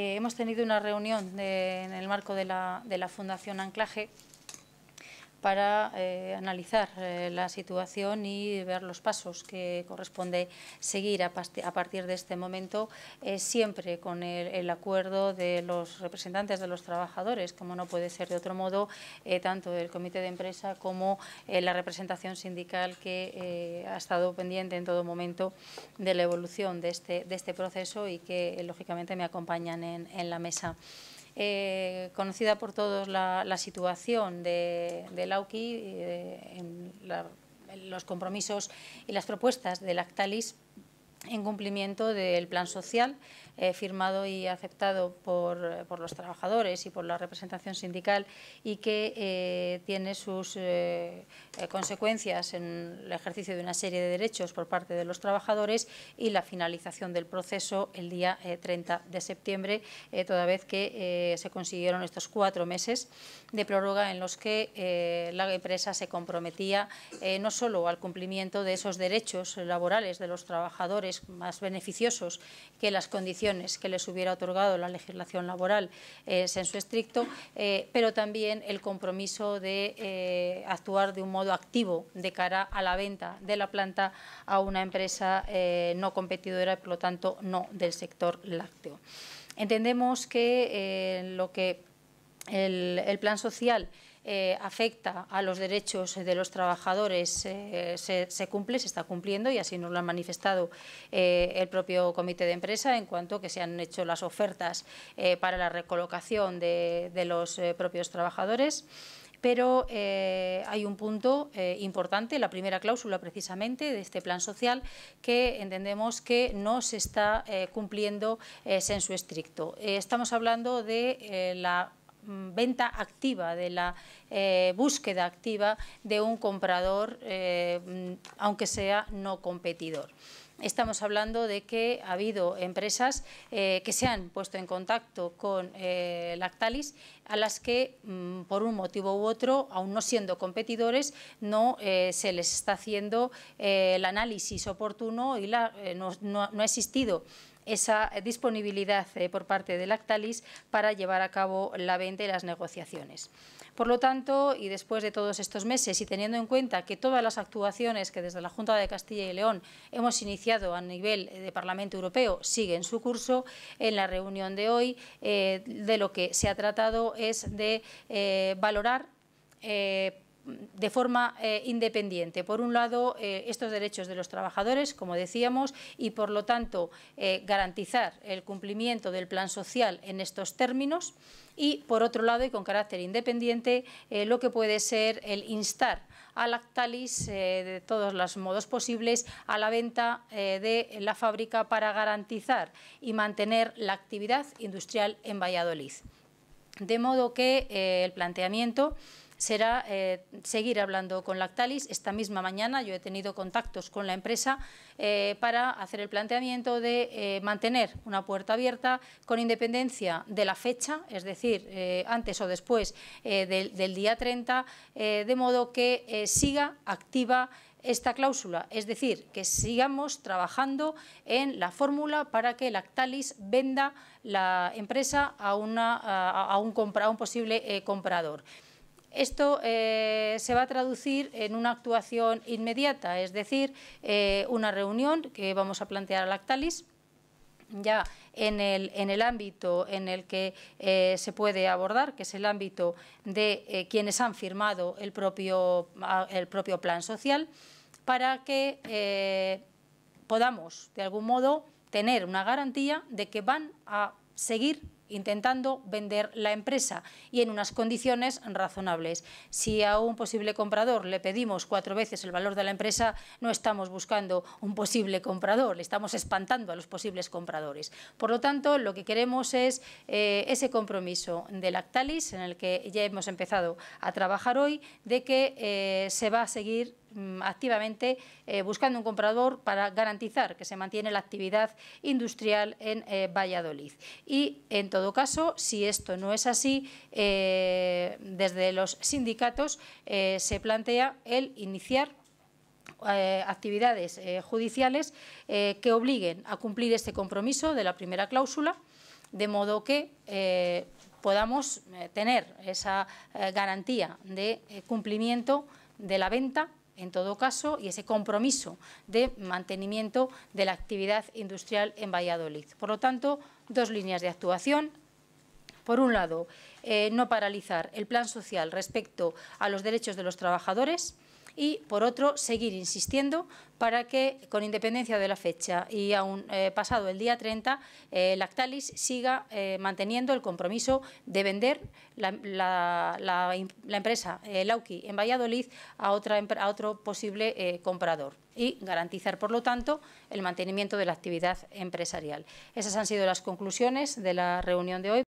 Eh, hemos tenido una reunión en el marco de la, de la Fundación Anclaje para eh, analizar eh, la situación y ver los pasos que corresponde seguir a, partir de este momento, eh, siempre con el, acuerdo de los representantes de los trabajadores, como no puede ser de otro modo, tanto el comité de empresa como la representación sindical que ha estado pendiente en todo momento de la evolución de este, este proceso y que, lógicamente, me acompañan en la mesa. Eh, conocida por todos la, situación de, de eh, los compromisos y las propuestas de Lactalis, en cumplimiento del plan social eh, firmado y aceptado por, los trabajadores y por la representación sindical y que eh, tiene sus eh, consecuencias en el ejercicio de una serie de derechos por parte de los trabajadores y la finalización del proceso el día 30 de septiembre, toda vez que se consiguieron estos cuatro meses de prórroga en los que la empresa se comprometía no solo al cumplimiento de esos derechos laborales de los trabajadores, más beneficiosos que las condiciones que les hubiera otorgado la legislación laboral eh, en su estricto, eh, pero también el compromiso de eh, actuar de un modo activo de cara a la venta de la planta a una empresa no competidora y, por lo tanto, no del sector lácteo. Entendemos que lo que el plan social eh, afecta a los derechos de los trabajadores eh, se, cumple, se está cumpliendo y así nos lo ha manifestado eh, el propio comité de empresa en cuanto que se han hecho las ofertas para la recolocación de, los propios trabajadores pero hay un punto importante, la primera cláusula precisamente de este plan social, que entendemos que no se está cumpliendo en su estricto. estamos hablando de la Mm, venta activa, de la eh, búsqueda activa de un comprador, eh, mm, aunque sea no competidor estamos hablando de que ha habido empresas eh, que se han puesto en contacto con Lactalis a las que, mm, por un motivo u otro, aún no siendo competidores, no se les está haciendo el análisis oportuno y no ha existido esa eh, disponibilidad eh, por parte de Lactalis para llevar a cabo la venta y las negociaciones. Por lo tanto, y después de todos estos meses y teniendo en cuenta que todas las actuaciones que desde la Junta de Castilla y León hemos iniciado a nivel eh, de Parlamento Europeo siguen su curso, en la reunión de hoy de lo que se ha tratado es de valorar de forma eh, independiente. Por un lado, eh, estos derechos de los trabajadores, como decíamos, y por lo tanto eh, garantizar el cumplimiento del plan social en estos términos. Y por otro lado, y con carácter independiente, lo que puede ser el instar a Lactalis de todos los modos posibles a la venta de la fábrica para garantizar y mantener la actividad industrial en Valladolid. De modo que el planteamiento será eh, seguir hablando con Lactalis. Esta misma mañana yo he tenido contactos con la empresa eh, para hacer el planteamiento de eh, mantener una puerta abierta con independencia de la fecha, es decir, antes o después del, día 30, de modo que siga activa esta cláusula, es decir, que sigamos trabajando en la fórmula para que Lactalis venda la empresa a, una, un, posible comprador. Esto eh, se va a traducir en una actuación inmediata, es decir, eh, una reunión que vamos a plantear a Lactalis ya en el, ámbito en el que eh, se puede abordar, que es el ámbito de quienes han firmado el propio, el propio, plan social, para que podamos, de algún modo, tener una garantía de que van a seguir intentando vender la empresa y en unas condiciones razonables. Si a un posible comprador le pedimos cuatro veces el valor de la empresa, no estamos buscando un posible comprador, le estamos espantando a los posibles compradores. Por lo tanto, lo que queremos es eh, ese compromiso de Lactalis, en el que ya hemos empezado a trabajar hoy, de que eh, se va a seguir Mm, activamente eh, buscando un comprador para garantizar que se mantiene la actividad industrial en eh, Valladolid. Y, en todo caso, si esto no es así, eh, desde los sindicatos se plantea el iniciar actividades judiciales que obliguen a cumplir este compromiso de la primera cláusula, de modo que podamos tener esa garantía de cumplimiento de la venta en todo caso, y ese compromiso de mantenimiento de la actividad industrial en Valladolid. Por lo tanto, dos líneas de actuación. Por un lado, eh, no paralizar el plan social respecto a los derechos de los trabajadores, y, por otro, seguir insistiendo para que, con independencia de la fecha y aún eh, pasado el día 30, eh, Lactalis siga eh, manteniendo el compromiso de vender la, empresa eh, Lauki en Valladolid a, a otro posible comprador y garantizar, por lo tanto, el mantenimiento de la actividad empresarial. Esas han sido las conclusiones de la reunión de hoy.